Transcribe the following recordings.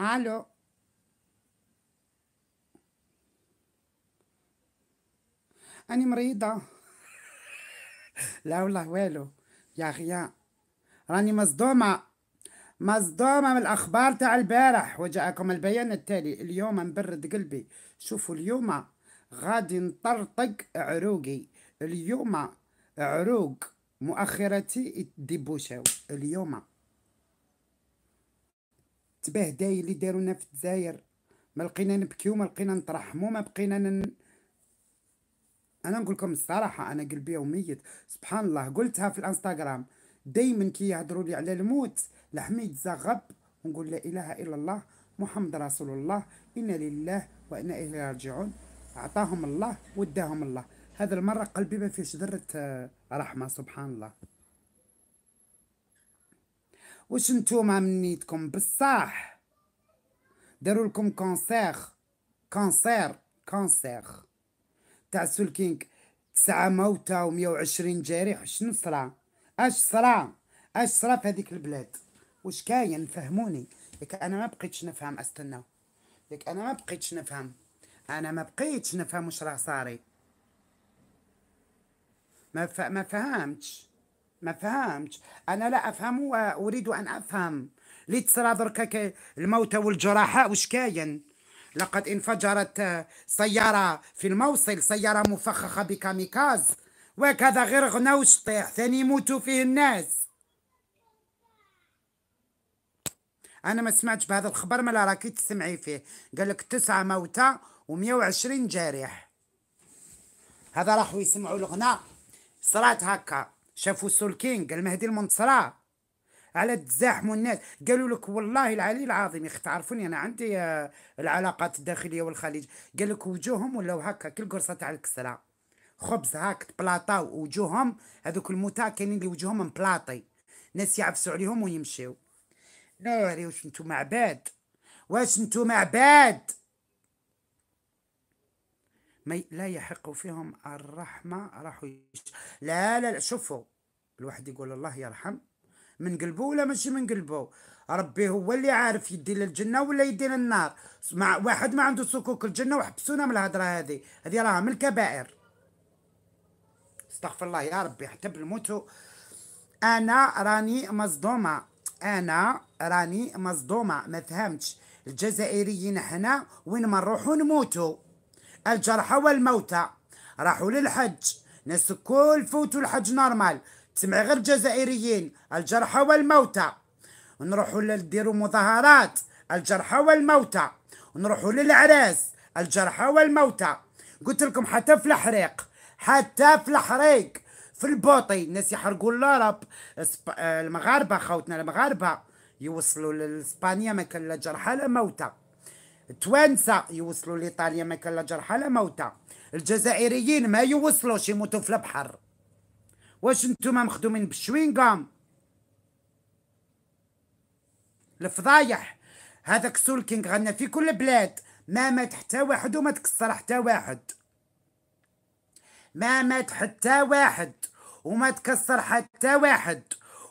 الو أنا مريضة لا والله والو يا غيا راني مصدومة مصدومة من الأخبار تاع البارح وجاءكم البيان التالي اليوم مبرد قلبي شوفوا اليوم غادي نطرطق عروقي اليوم عروق مؤخرتي ديبوشاو اليوم التبهداي اللي دارونا في الجزائر ما لقينا نبكيو ما لقينا نترحمو ما بقينا نن... انا نقول لكم الصراحه انا قلبي وميت سبحان الله قلتها في الانستغرام دائما كي يهضروا لي على الموت لحميد زغب ونقول لا اله الا الله محمد رسول الله انا لله وانا اليه راجعون عطاهم الله وداهم الله هذا المره قلبي ما فيهش ذره آه، رحمه سبحان الله واش نتوما من نيتكم بصح داروا لكم كونسير كونسير كونسير تاع سولكينغ تسعة موتى وعشرين جريح شنو صرا اش صرا اش صرا في هذيك البلاد واش كاين فهموني لك انا ما بقيتش نفهم استناو لك انا ما بقيتش نفهم انا ما بقيتش نفهم واش راه صاري ما ف... ما فهمتش ما فهمتش انا لا افهم واريد ان افهم لي تصرى درك الموتى والجراحة وش كاين لقد انفجرت سيارة في الموصل سيارة مفخخة بكاميكاز وكذا غير غنى طيح ثاني يموتوا فيه الناس انا ما سمعتش بهذا الخبر ملا راكي تسمعي فيه قال لك تسعة موتى و120 جارح هذا راحوا يسمعوا الغناء صرات هكا شافوا سولكينغ المهدي المنصرة على تزاحموا الناس قالوا لك والله العلي العظيم يا تعرفوني انا عندي آه، العلاقات الداخليه والخليج قال لك وجوههم ولاو هكا كل قرصه تاع الكسره خبز هاك بلاطا وجوههم هذوك الموتى كاينين اللي وجوههم مبلاطي ناس يعفسوا عليهم ويمشيو ناري واش نتوما عباد واش نتوما عباد مي... لا يحق فيهم الرحمة راحوا لا لا لا شوفوا الواحد يقول الله يرحم من قلبه ولا ماشي من قلبه ربي هو اللي عارف يدي للجنة ولا يدي للنار مع واحد ما عنده صكوك الجنة وحبسونا من الهضرة هذه هذه راها من الكبائر استغفر الله يا ربي حتى بنموتوا انا راني مصدومه انا راني مصدومه ما فهمتش الجزائريين حنا وين ما نروحو نموتو الجرحى والموتى راحوا للحج ناس كل فوتوا الحج نورمال تسمع غير الجزائريين الجرحى والموتى ونروحوا نديروا مظاهرات الجرحى والموتى ونروحوا للعراس الجرحى والموتى قلت لكم حتى في الحريق حتى في الحريق في البوطي الناس يحرقوا الارب المغاربه خوتنا المغاربه يوصلوا لاسبانيا ما كان لا جرحى لا موتى التوانسه يوصلوا لايطاليا ما كان لا جرحى لا موتى الجزائريين ما يوصلوش يموتوا في البحر واش نتوما مخدومين بالشوينغام الفضايح هذاك سولكينغ غنى في كل بلاد ما مات حتى واحد وما تكسر حتى واحد ما مات حتى واحد وما تكسر حتى واحد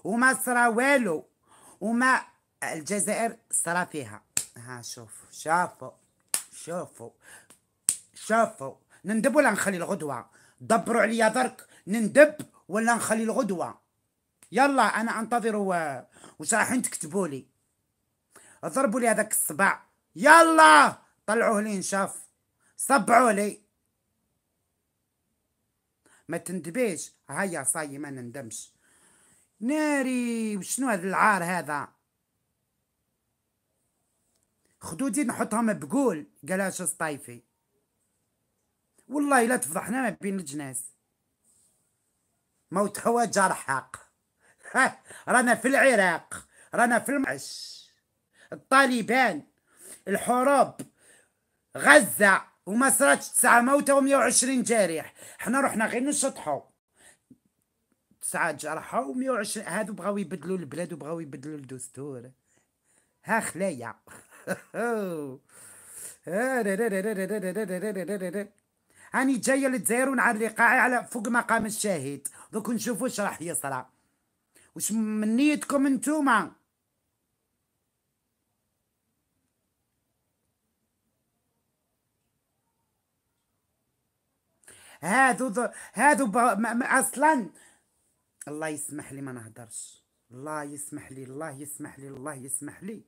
وما صرا والو وما الجزائر صرا فيها ها آه، شوفوا شافوا شوفوا شافوا نندب ولا نخلي الغدوة دبروا عليا درك نندب ولا نخلي الغدوة يلا انا انتظر وش رايحين تكتبوا لي ضربوا لي هذاك الصبع يلا طلعوه لي نشاف صبعوا لي ما تندبيش هيا صاي ما نندمش ناري وشنو هذا العار هذا خدودي نحطهم بقول قالها شاس طايفي والله لا تفضحنا ما بين الجناس موت هو حق رانا في العراق رانا في المعش الطالبان الحروب غزة وما صراتش تسعه موتة ومية وعشرين جارح حنا رحنا غير نشطحو تسعة ومية وعشرين هادو بغاو يبدلوا البلاد وبغاو يبدلوا الدستور ها خلايا هاني جاية للدزاير ونعلق على فوق مقام الشاهد دوك نشوفوا واش راح يصرى واش من نيتكم انتوما هادو هادو اصلا الله يسمح لي ما نهضرش الله يسمح لي الله يسمح لي الله يسمح لي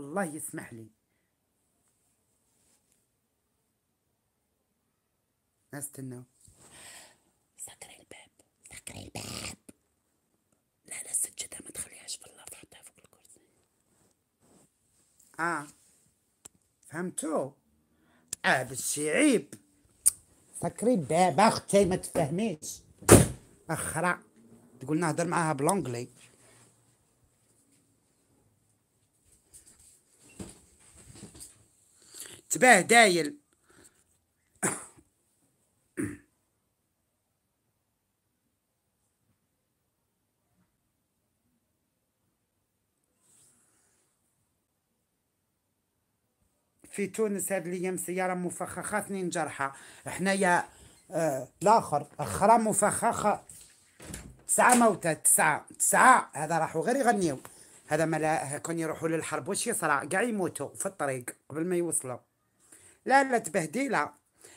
الله يسمح لي استنى سكري الباب سكري الباب لا لا السجادة ما تخليهاش في الارض حطها فوق الكرسي اه فهمتو اه بشي عيب سكري الباب اختي ما تفهميش اخرى تقول نهضر معاها بلونجلي تباه دايل في تونس هاد الايام سياره مفخخه اثنين جرحى حنايا آه الاخر اخرى مفخخه تسعه موتى تسعه تسعه هذا راحوا غير يغنيو هذا ملا كون يروحوا للحرب واش يصرع كاع يموتوا في الطريق قبل ما يوصلوا لا لا تبهديلها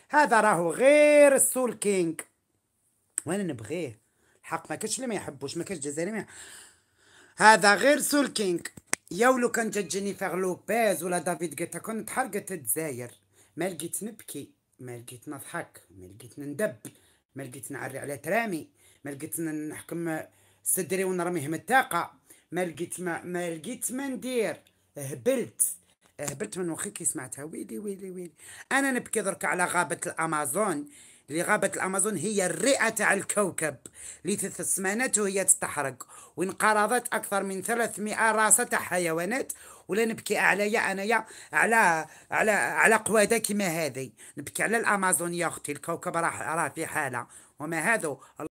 هذا راهو غير السول كينغ وانا نبغيه الحق ما كاش اللي ما يحبوش ما كاش جزائري ما هذا غير سول كينغ يا ولو كان جات جينيفر لوبيز ولا دافيد كيتا كون تحرقت الجزائر ما لقيت نبكي ما لقيت نضحك ما لقيت ندب ما لقيت نعري على ترامي ما لقيت نحكم صدري ونرميه من الطاقه ما لقيت ما, ما لقيت ما ندير هبلت هبت آه، من مخي كي سمعتها ويلي ويلي ويلي انا نبكي درك على غابه الامازون اللي غابه الامازون هي الرئه تاع الكوكب اللي سمانات وهي تتحرق وانقرضت اكثر من 300 راسه تاع حيوانات ولا نبكي عليا انايا على على على قواده كيما هذه نبكي على الامازون يا اختي الكوكب راه راه في حاله وما هذا